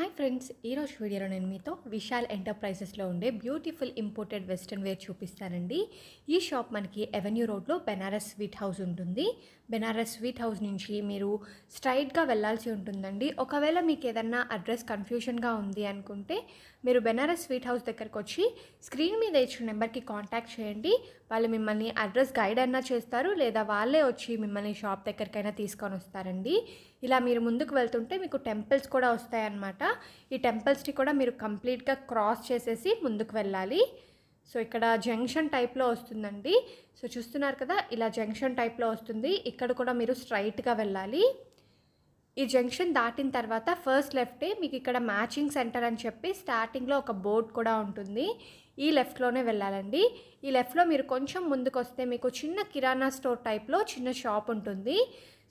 hi friends ఈరోజు వీడియోలో నేను మీతో విశాల్ ఎంటర్ప్రైజెస్లో ఉండే బ్యూటిఫుల్ ఇంపోర్టెడ్ వెస్ట్రన్ వేర్ చూపిస్తానండి ఈ షాప్ మనకి ఎవెన్యూ రోడ్లో బెనారస్ స్వీట్ హౌస్ ఉంటుంది బెనారస్ స్వీట్ హౌస్ నుంచి మీరు స్ట్రైట్గా వెళ్ళాల్సి ఉంటుందండి ఒకవేళ మీకు ఏదన్నా అడ్రస్ కన్ఫ్యూషన్గా ఉంది అనుకుంటే మీరు బెనారస్ స్వీట్ హౌస్ దగ్గరకు వచ్చి స్క్రీన్ మీద ఇచ్చిన నెంబర్కి కాంటాక్ట్ చేయండి వాళ్ళు మిమ్మల్ని అడ్రస్ గైడ్ అన్నా చేస్తారు లేదా వాళ్ళే వచ్చి మిమ్మల్ని షాప్ దగ్గరికైనా తీసుకొని వస్తారండి ఇలా మీరు ముందుకు వెళ్తుంటే మీకు టెంపుల్స్ కూడా వస్తాయన్నమాట ఈ టెంపుల్స్ని కూడా మీరు కంప్లీట్గా క్రాస్ చేసేసి ముందుకు వెళ్ళాలి సో ఇక్కడ జంక్షన్ టైప్లో వస్తుందండి సో చూస్తున్నారు కదా ఇలా జంక్షన్ టైప్లో వస్తుంది ఇక్కడ కూడా మీరు స్ట్రైట్గా వెళ్ళాలి ఈ జంక్షన్ దాటిన తర్వాత ఫస్ట్ లెఫ్టే మీకు ఇక్కడ మ్యాచింగ్ సెంటర్ అని చెప్పి స్టార్టింగ్లో ఒక బోర్డ్ కూడా ఉంటుంది ఈ లెఫ్ట్లోనే వెళ్ళాలండి ఈ లెఫ్ట్లో మీరు కొంచెం ముందుకు వస్తే మీకు చిన్న కిరాణా స్టోర్ టైప్లో చిన్న షాప్ ఉంటుంది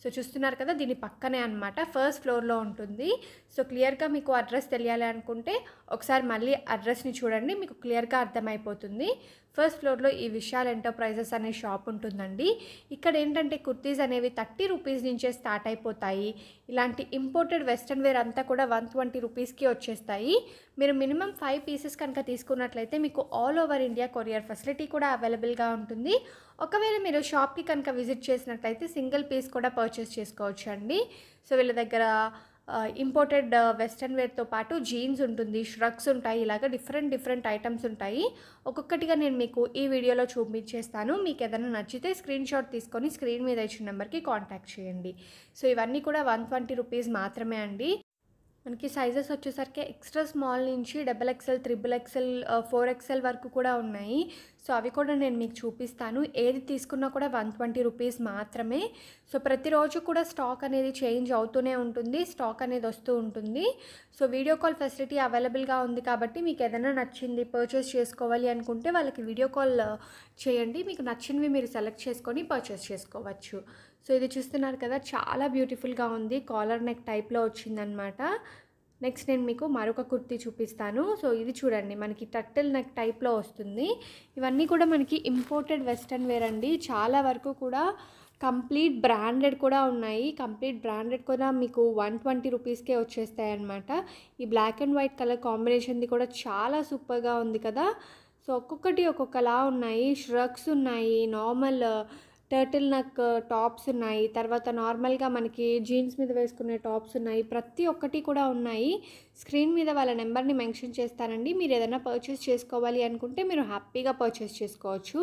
సో చూస్తున్నారు కదా దీని పక్కనే అనమాట ఫస్ట్ ఫ్లోర్లో ఉంటుంది సో క్లియర్గా మీకు అడ్రస్ తెలియాలి అనుకుంటే ఒకసారి మళ్ళీ అడ్రస్ని చూడండి మీకు క్లియర్గా అర్థమైపోతుంది ఫస్ట్ ఫ్లోర్లో ఈ విశాల్ ఎంటర్ప్రైజెస్ అనే షాప్ ఉంటుందండి ఇక్కడ ఏంటంటే కుర్తీస్ అనేవి థర్టీ రూపీస్ నుంచే స్టార్ట్ అయిపోతాయి ఇలాంటి ఇంపోర్టెడ్ వెస్ట్రన్ వేర్ అంతా కూడా వన్ ట్వంటీ రూపీస్కి వచ్చేస్తాయి మీరు మినిమం ఫైవ్ పీసెస్ కనుక తీసుకున్నట్లయితే మీకు all over India courier facility కూడా అవైలబుల్గా ఉంటుంది ఒకవేళ మీరు షాప్కి కనుక విజిట్ చేసినట్లయితే సింగిల్ పీస్ కూడా పర్చేస్ చేసుకోవచ్చు అండి సో వీళ్ళ దగ్గర ఇంపోర్టెడ్ వెస్ట్రన్ వేర్తో పాటు జీన్స్ ఉంటుంది ష్రగ్స్ ఉంటాయి ఇలాగ డిఫరెంట్ డిఫరెంట్ ఐటమ్స్ ఉంటాయి ఒక్కొక్కటిగా నేను మీకు ఈ వీడియోలో చూపించేస్తాను మీకు ఏదైనా నచ్చితే స్క్రీన్ షాట్ తీసుకొని స్క్రీన్ మీద ఇచ్చిన నెంబర్కి కాంటాక్ట్ చేయండి సో ఇవన్నీ కూడా వన్ ట్వంటీ రూపీస్ మాత్రమే అండి మనకి సైజెస్ వచ్చేసరికి ఎక్స్ట్రా స్మాల్ నుంచి double XL triple XL four XL వరకు కూడా ఉన్నాయి సో అవి కూడా నేను మీకు చూపిస్తాను ఏది తీసుకున్నా కూడా వన్ ట్వంటీ రూపీస్ మాత్రమే సో ప్రతిరోజు కూడా స్టాక్ అనేది చేంజ్ అవుతూనే ఉంటుంది స్టాక్ అనేది వస్తూ ఉంటుంది సో వీడియో కాల్ ఫెసిలిటీ అవైలబుల్గా ఉంది కాబట్టి మీకు ఏదైనా నచ్చింది పర్చేస్ చేసుకోవాలి అనుకుంటే వాళ్ళకి వీడియో కాల్ uh, చేయండి మీకు నచ్చినవి మీరు సెలెక్ట్ చేసుకొని పర్చేస్ చేసుకోవచ్చు సో ఇది చూస్తున్నారు కదా చాలా బ్యూటిఫుల్గా ఉంది కాలర్ నెక్ టైప్లో వచ్చిందనమాట నెక్స్ట్ నేను మీకు మరొక కుర్తీ చూపిస్తాను సో ఇది చూడండి మనకి టట్టెల్ నెక్ టైప్లో వస్తుంది ఇవన్నీ కూడా మనకి ఇంపోర్టెడ్ వెస్ట్రన్ వేర్ అండి చాలా వరకు కూడా కంప్లీట్ బ్రాండెడ్ కూడా ఉన్నాయి కంప్లీట్ బ్రాండెడ్ కూడా మీకు వన్ ట్వంటీ రూపీస్కే వచ్చేస్తాయి అనమాట ఈ బ్లాక్ అండ్ వైట్ కలర్ కాంబినేషన్ది కూడా చాలా సూపర్గా ఉంది కదా సో ఒక్కొక్కటి ఒక్కొక్కలా ఉన్నాయి ష్రగ్స్ ఉన్నాయి నార్మల్ టర్టిల్ నక్ టాప్స్ ఉన్నాయి తర్వాత నార్మల్గా మనకి జీన్స్ మీద వేసుకునే టాప్స్ ఉన్నాయి ప్రతి ఒక్కటి కూడా ఉన్నాయి స్క్రీన్ మీద వాళ్ళ నెంబర్ని మెన్షన్ చేస్తానండి మీరు ఏదైనా పర్చేస్ చేసుకోవాలి అనుకుంటే మీరు హ్యాపీగా పర్చేస్ చేసుకోవచ్చు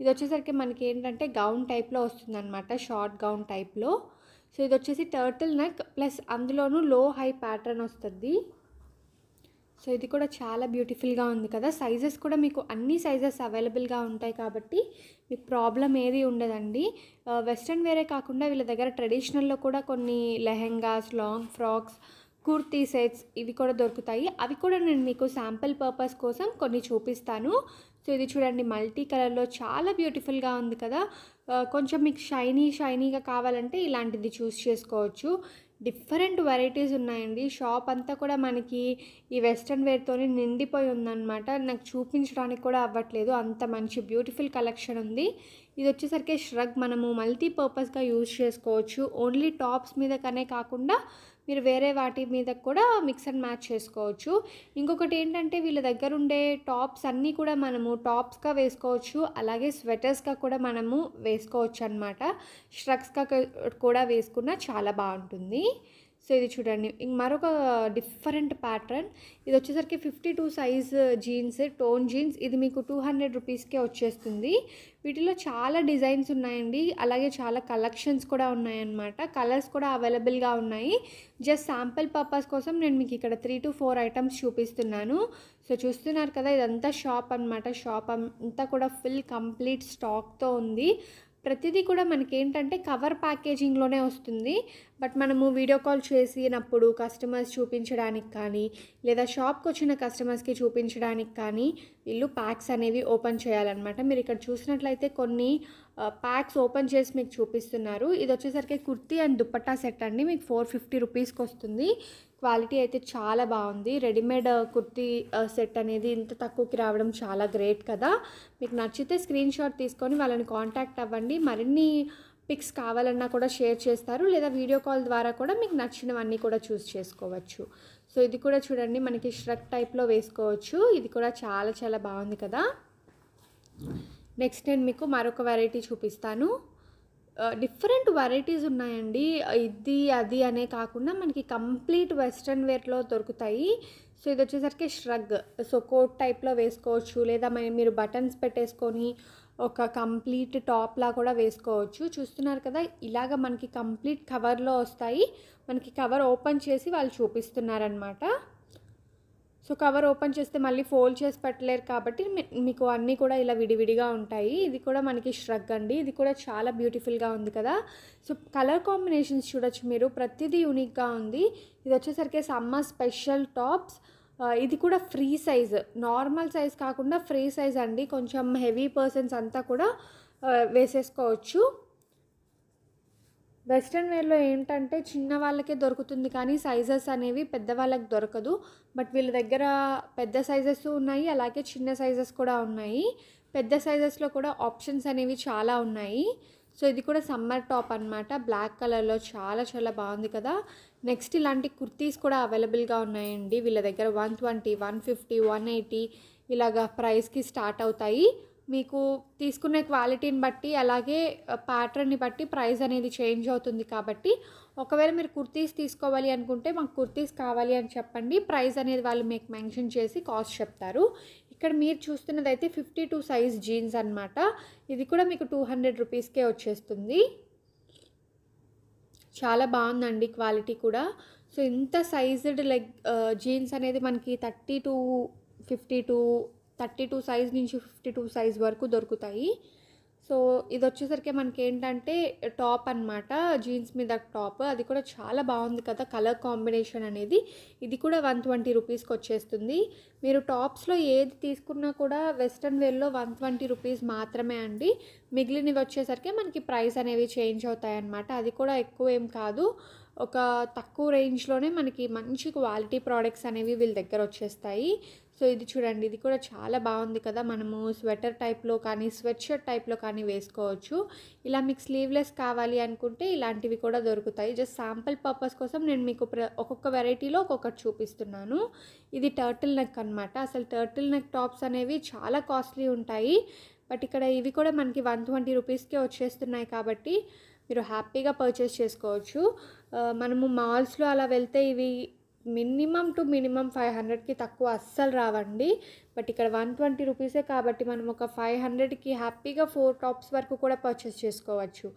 ఇది వచ్చేసరికి మనకి ఏంటంటే గౌన్ టైప్లో వస్తుందన్నమాట షార్ట్ గౌన్ టైప్లో సో ఇది వచ్చేసి టర్టిల్ నెక్ ప్లస్ అందులోనూ లో హై ప్యాటర్న్ వస్తుంది సో ఇది కూడా చాలా బ్యూటిఫుల్గా ఉంది కదా సైజెస్ కూడా మీకు అన్ని సైజెస్ అవైలబుల్గా ఉంటాయి కాబట్టి మీకు ప్రాబ్లం ఏది ఉండదండి వెస్ట్రన్ వేరే కాకుండా వీళ్ళ దగ్గర ట్రెడిషనల్లో కూడా కొన్ని lehengas long frocks kurti sets ఇవి కూడా దొరుకుతాయి అవి కూడా నేను మీకు శాంపిల్ పర్పస్ కోసం కొన్ని చూపిస్తాను సో ఇది చూడండి మల్టీ కలర్లో చాలా బ్యూటిఫుల్గా ఉంది కదా కొంచెం మీకు షైనీ షైనీగా కావాలంటే ఇలాంటిది చూస్ చేసుకోవచ్చు డిఫరెంట్ వెరైటీస్ ఉన్నాయండి షాప్ అంతా కూడా మనకి ఈ వెస్ట్రన్ వేర్తోనే నిండిపోయి ఉందన్నమాట నాకు చూపించడానికి కూడా అవ్వట్లేదు అంత మంచి బ్యూటిఫుల్ కలెక్షన్ ఉంది ఇది వచ్చేసరికి ష్రగ్ మనము మల్టీపర్పస్గా యూజ్ చేసుకోవచ్చు ఓన్లీ టాప్స్ మీద కనే కాకుండా మీరు వేరే వాటి మీద కూడా మిక్స్ అండ్ మ్యాచ్ చేసుకోవచ్చు ఇంకొకటి ఏంటంటే వీళ్ళ దగ్గర ఉండే టాప్స్ అన్నీ కూడా మనము టాప్స్గా వేసుకోవచ్చు అలాగే స్వెటర్స్గా కూడా మనము వేసుకోవచ్చు అనమాట స్ట్రక్స్గా కూడా వేసుకున్న చాలా బాగుంటుంది సో ఇది చూడండి ఇంక మరొక డిఫరెంట్ ప్యాటర్న్ ఇది వచ్చేసరికి fifty two size jeans tone jeans ఇది మీకు టూ హండ్రెడ్ రూపీస్కే వచ్చేస్తుంది వీటిలో చాలా డిజైన్స్ ఉన్నాయండి అలాగే చాలా కలెక్షన్స్ కూడా ఉన్నాయన్నమాట కలర్స్ కూడా అవైలబుల్గా ఉన్నాయి జస్ట్ శాంపిల్ పర్పస్ కోసం నేను మీకు ఇక్కడ త్రీ టు ఫోర్ ఐటమ్స్ చూపిస్తున్నాను సో చూస్తున్నారు కదా ఇదంతా షాప్ అనమాట షాప్ అంతా కూడా ఫుల్ కంప్లీట్ స్టాక్తో ఉంది ప్రతిదీ కూడా మనకేంటంటే కవర్ ప్యాకేజింగ్లోనే వస్తుంది బట్ మనము వీడియో కాల్ చేసినప్పుడు కస్టమర్స్ చూపించడానికి కానీ లేదా షాప్కి వచ్చిన కస్టమర్స్కి చూపించడానికి కానీ వీళ్ళు ప్యాక్స్ అనేవి ఓపెన్ చేయాలన్నమాట మీరు ఇక్కడ చూసినట్లయితే కొన్ని ప్యాక్స్ ఓపెన్ చేసి మీకు చూపిస్తున్నారు ఇది వచ్చేసరికి కుర్తీ అండ్ దుప్పట్టా సెట్ అండి మీకు ఫోర్ ఫిఫ్టీ రూపీస్కి వస్తుంది క్వాలిటీ అయితే చాలా బాగుంది రెడీమేడ్ కుర్తీ సెట్ అనేది ఇంత తక్కువకి రావడం చాలా గ్రేట్ కదా మీకు నచ్చితే స్క్రీన్ షాట్ తీసుకొని వాళ్ళని కాంటాక్ట్ అవ్వండి మరిన్ని పిక్స్ కావాలన్నా కూడా షేర్ చేస్తారు లేదా వీడియో కాల్ ద్వారా కూడా మీకు నచ్చినవన్నీ కూడా చూస్ చేసుకోవచ్చు సో ఇది కూడా చూడండి మనకి ష్రక్ టైప్లో వేసుకోవచ్చు ఇది కూడా చాలా చాలా బాగుంది కదా నెక్స్ట్ నేను మీకు మరొక వెరైటీ చూపిస్తాను డిఫరెంట్ వెరైటీస్ ఉన్నాయండి ఇది అది అనే కాకుండా మనకి కంప్లీట్ వెస్ట్రన్ వేర్లో దొరుకుతాయి సో ఇది వచ్చేసరికి ష్రగ్ సో కోట్ టైప్లో వేసుకోవచ్చు లేదా మరి మీరు బటన్స్ పెట్టేసుకొని ఒక కంప్లీట్ టాప్లా కూడా వేసుకోవచ్చు చూస్తున్నారు కదా ఇలాగ మనకి కంప్లీట్ కవర్లో వస్తాయి మనకి కవర్ ఓపెన్ చేసి వాళ్ళు చూపిస్తున్నారనమాట సో కవర్ ఓపెన్ చేస్తే మళ్ళీ ఫోల్డ్ చేసి పెట్టలేరు కాబట్టి మీకు అన్నీ కూడా ఇలా విడివిడిగా ఉంటాయి ఇది కూడా మనకి ష్రగ్ అండి ఇది కూడా చాలా బ్యూటిఫుల్గా ఉంది కదా సో కలర్ కాంబినేషన్స్ చూడొచ్చు మీరు ప్రతిదీ యూనిక్గా ఉంది ఇది వచ్చేసరికి సమ్మర్ స్పెషల్ టాప్స్ ఇది కూడా ఫ్రీ సైజ్ నార్మల్ సైజ్ కాకుండా ఫ్రీ సైజ్ అండి కొంచెం హెవీ పర్సన్స్ అంతా కూడా వేసేసుకోవచ్చు వెస్ట్రన్ వేర్లో ఏంటంటే చిన్న వాళ్ళకే దొరుకుతుంది కానీ సైజెస్ అనేవి పెద్దవాళ్ళకి దొరకదు బట్ వీళ్ళ దగ్గర పెద్ద సైజెస్ ఉన్నాయి అలాగే చిన్న సైజెస్ కూడా ఉన్నాయి పెద్ద సైజెస్లో కూడా ఆప్షన్స్ అనేవి చాలా ఉన్నాయి సో ఇది కూడా సమ్మర్ టాప్ అనమాట బ్లాక్ కలర్లో చాలా చాలా బాగుంది కదా నెక్స్ట్ ఇలాంటి కుర్తీస్ కూడా అవైలబుల్గా ఉన్నాయండి వీళ్ళ దగ్గర one twenty one fifty one eighty ఇలాగా ప్రైస్కి స్టార్ట్ అవుతాయి మీకు తీసుకునే క్వాలిటీని బట్టి అలాగే ప్యాటర్న్ని బట్టి ప్రైస్ అనేది చేంజ్ అవుతుంది కాబట్టి ఒకవేళ మీరు కుర్తీస్ తీసుకోవాలి అనుకుంటే మాకు కుర్తీస్ కావాలి అని చెప్పండి ప్రైస్ అనేది వాళ్ళు మీకు మెన్షన్ చేసి కాస్ట్ చెప్తారు ఇక్కడ మీరు చూస్తున్నది అయితే ఫిఫ్టీ టూ సైజ్ జీన్స్ అనమాట ఇది కూడా మీకు టూ హండ్రెడ్ రూపీస్కే వచ్చేస్తుంది చాలా బాగుందండి క్వాలిటీ కూడా సో ఇంత సైజ్డ్ లెగ్ జీన్స్ అనేది మనకి thirty two fifty two thirty two size నుంచి ఫిఫ్టీ టూ సైజ్ వరకు దొరుకుతాయి సో ఇది వచ్చేసరికి మనకి ఏంటంటే టాప్ అనమాట జీన్స్ మీద టాప్ అది కూడా చాలా బాగుంది కదా కలర్ కాంబినేషన్ అనేది ఇది కూడా వన్ ట్వంటీ రూపీస్కి వచ్చేస్తుంది మీరు టాప్స్లో ఏది తీసుకున్నా కూడా వెస్ట్రన్ వేర్లో వన్ ట్వంటీ రూపీస్ మాత్రమే అండి మిగిలినవి వచ్చేసరికి మనకి ప్రైస్ అనేవి చేంజ్ అవుతాయి అన్నమాట అది కూడా ఎక్కువ ఏం కాదు ఒక తక్కువ రేంజ్లోనే మనకి మంచి క్వాలిటీ ప్రోడక్ట్స్ అనేవి వీళ్ళ దగ్గర వచ్చేస్తాయి సో ఇది చూడండి ఇది కూడా చాలా బాగుంది కదా మనము స్వెటర్ టైప్లో కానీ స్వెట్ షర్ట్ టైప్లో కానీ వేసుకోవచ్చు ఇలా మీకు స్లీవ్లెస్ కావాలి అనుకుంటే ఇలాంటివి కూడా దొరుకుతాయి జస్ట్ శాంపుల్ పర్పస్ కోసం నేను మీకు ఒక్కొక్క వెరైటీలో ఒక్కొక్కటి చూపిస్తున్నాను ఇది టర్టిల్ నెక్ అనమాట అసలు టర్టిల్ నెక్ టాప్స్ అనేవి చాలా కాస్ట్లీ ఉంటాయి బట్ ఇక్కడ ఇవి కూడా మనకి వన్ ట్వంటీ రూపీస్కే వచ్చేస్తున్నాయి కాబట్టి మీరు హ్యాపీగా పర్చేస్ చేసుకోవచ్చు మనము మాల్స్లో అలా వెళ్తే ఇవి మినిమం టు మినిమం ఫైవ్ హండ్రెడ్కి తక్కువ అస్సలు రావండి బట్ ఇక్కడ వన్ ట్వంటీ రూపీసే కాబట్టి మనం ఒక ఫైవ్ హండ్రెడ్కి హ్యాపీగా ఫోర్ టాప్స్ వరకు కూడా పర్చేస్ చేసుకోవచ్చు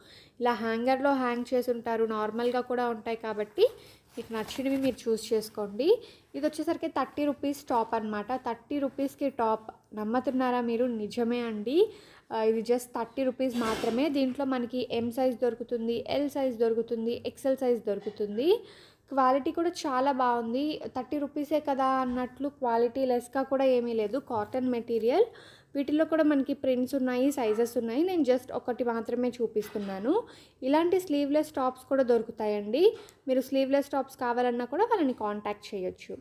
ఇలా హ్యాంగర్లో హ్యాంగ్ చేసి ఉంటారు నార్మల్గా కూడా ఉంటాయి కాబట్టి మీకు నచ్చినవి మీరు చూస్ చేసుకోండి ఇది వచ్చేసరికి థర్టీ రూపీస్ టాప్ అనమాట థర్టీ రూపీస్కి టాప్ నమ్ముతున్నారా మీరు నిజమే అండి ఇది జస్ట్ థర్టీ రూపీస్ మాత్రమే దీంట్లో మనకి ఎం సైజ్ దొరుకుతుంది ఎల్ సైజ్ దొరుకుతుంది ఎక్సెల్ సైజ్ దొరుకుతుంది క్వాలిటీ కూడా చాలా బాగుంది థర్టీ రూపీసే కదా అన్నట్లు క్వాలిటీ లెస్గా కూడా ఏమీ లేదు కాటన్ మెటీరియల్ వీటిలో కూడా మనకి ప్రింట్స్ ఉన్నాయి సైజెస్ ఉన్నాయి నేను జస్ట్ ఒకటి మాత్రమే చూపిస్తున్నాను ఇలాంటి స్లీవ్లెస్ టాప్స్ కూడా దొరుకుతాయండి మీరు స్లీవ్లెస్ టాప్స్ కావాలన్నా కూడా వాళ్ళని కాంటాక్ట్ చేయొచ్చు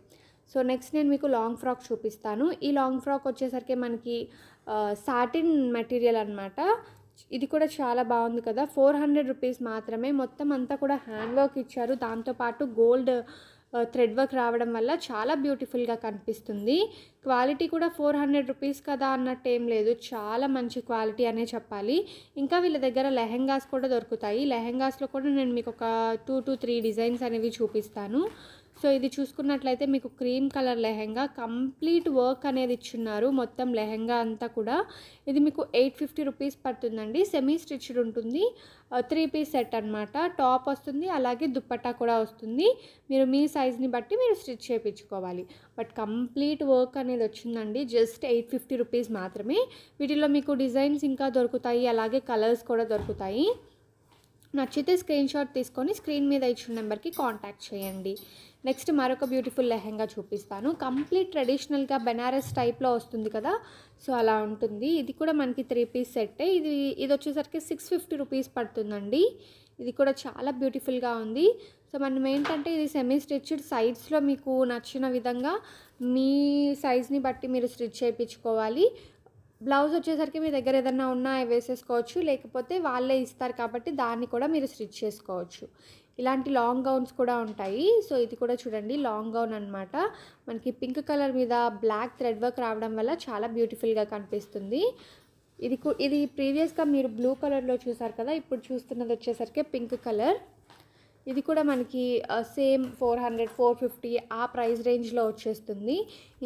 సో నెక్స్ట్ నేను మీకు లాంగ్ ఫ్రాక్ చూపిస్తాను ఈ లాంగ్ ఫ్రాక్ వచ్చేసరికి మనకి సాటిన్ మెటీరియల్ అనమాట ఇది కూడా చాలా బాగుంది కదా ఫోర్ హండ్రెడ్ రూపీస్ మాత్రమే మొత్తం అంతా కూడా హ్యాండ్ వర్క్ ఇచ్చారు దాంతోపాటు గోల్డ్ థ్రెడ్ వర్క్ రావడం వల్ల చాలా బ్యూటిఫుల్గా కనిపిస్తుంది క్వాలిటీ కూడా ఫోర్ హండ్రెడ్ రూపీస్ కదా అన్నట్టు ఏం లేదు చాలా మంచి క్వాలిటీ అనే చెప్పాలి ఇంకా వీళ్ళ దగ్గర లెహెంగాస్ కూడా దొరుకుతాయి లెహెంగాస్లో కూడా నేను మీకు ఒక టూ టు త్రీ డిజైన్స్ అనేవి చూపిస్తాను సో ఇది చూసుకున్నట్లయితే మీకు cream colour lehenga complete work అనేది ఇచ్చున్నారు మొత్తం లెహెంగా అంతా కూడా ఇది మీకు ఎయిట్ ఫిఫ్టీ రూపీస్ పడుతుందండి సెమీ స్టిచ్డ్ ఉంటుంది త్రీ పీస్ సెట్ అనమాట టాప్ వస్తుంది అలాగే దుప్పట్టా కూడా వస్తుంది మీరు మీ సైజ్ని బట్టి మీరు స్టిచ్ చేయించుకోవాలి బట్ కంప్లీట్ వర్క్ అనేది వచ్చిందండి జస్ట్ ఎయిట్ ఫిఫ్టీ రూపీస్ మాత్రమే వీటిలో మీకు డిజైన్స్ ఇంకా దొరుకుతాయి అలాగే కలర్స్ కూడా దొరుకుతాయి నచ్చితే స్క్రీన్ షాట్ తీసుకొని స్క్రీన్ మీద ఇచ్చిన నెంబర్కి కాంటాక్ట్ చేయండి నెక్స్ట్ మరొక బ్యూటిఫుల్ లెహెంగా చూపిస్తాను కంప్లీట్ ట్రెడిషనల్గా బెనారస్ టైప్లో వస్తుంది కదా సో అలా ఉంటుంది ఇది కూడా మనకి త్రీ పీస్ సెట్టే ఇది ఇది వచ్చేసరికి సిక్స్ ఫిఫ్టీ రూపీస్ పడుతుందండి ఇది కూడా చాలా బ్యూటిఫుల్గా ఉంది సో మనం ఏంటంటే ఇది సెమీ స్టిచ్డ్ సైడ్స్లో మీకు నచ్చిన విధంగా మీ సైజ్ని బట్టి మీరు స్టిచ్ చేయించుకోవాలి బ్లౌజ్ వచ్చేసరికి మీ దగ్గర ఏదన్నా ఉన్నా వేసేసుకోవచ్చు లేకపోతే వాళ్ళే ఇస్తారు కాబట్టి దాన్ని కూడా మీరు స్టిచ్ చేసుకోవచ్చు ఇలాంటి లాంగ్ గౌన్స్ కూడా ఉంటాయి సో ఇది కూడా చూడండి లాంగ్ గౌన్ అనమాట మనకి పింక్ కలర్ మీద బ్లాక్ థ్రెడ్ వర్క్ రావడం వల్ల చాలా బ్యూటిఫుల్గా కనిపిస్తుంది ఇది ఇది ప్రీవియస్గా మీరు బ్లూ కలర్లో చూసారు కదా ఇప్పుడు చూస్తున్నది వచ్చేసరికి పింక్ కలర్ ఇది కూడా మనకి same four hundred four fifty ఆ ప్రైస్ రేంజ్లో వచ్చేస్తుంది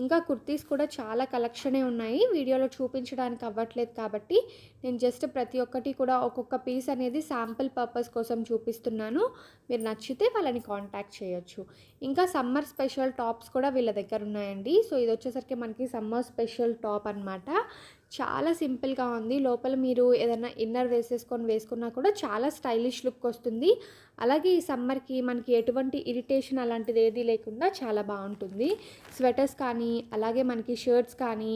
ఇంకా కుర్తీస్ కూడా చాలా కలెక్షనే ఉన్నాయి వీడియోలో చూపించడానికి అవ్వట్లేదు కాబట్టి నేను జస్ట్ ప్రతి ఒక్కటి కూడా ఒక్కొక్క పీస్ అనేది శాంపుల్ పర్పస్ కోసం చూపిస్తున్నాను మీరు నచ్చితే వాళ్ళని కాంటాక్ట్ చేయొచ్చు ఇంకా సమ్మర్ స్పెషల్ టాప్స్ కూడా వీళ్ళ దగ్గర ఉన్నాయండి సో ఇది వచ్చేసరికి మనకి సమ్మర్ స్పెషల్ టాప్ అనమాట చాలా సింపుల్గా ఉంది లోపల మీరు ఏదైనా ఇన్నర్ వేసేసుకొని వేసుకున్నా కూడా చాలా స్టైలిష్ లుక్ వస్తుంది అలాగే ఈ సమ్మర్కి మనకి ఎటువంటి ఇరిటేషన్ అలాంటిది ఏదీ లేకుండా చాలా బాగుంటుంది స్వెటర్స్ కానీ అలాగే మనకి షర్ట్స్ కానీ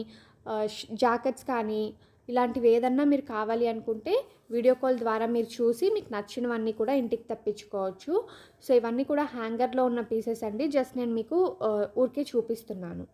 జాకెట్స్ కానీ ఇలాంటివి ఏదన్నా మీరు కావాలి అనుకుంటే వీడియో కాల్ ద్వారా మీరు చూసి మీకు నచ్చినవన్నీ కూడా ఇంటికి తప్పించుకోవచ్చు సో ఇవన్నీ కూడా హ్యాంగర్లో ఉన్న పీసెస్ అండి జస్ట్ నేను మీకు ఊరికే చూపిస్తున్నాను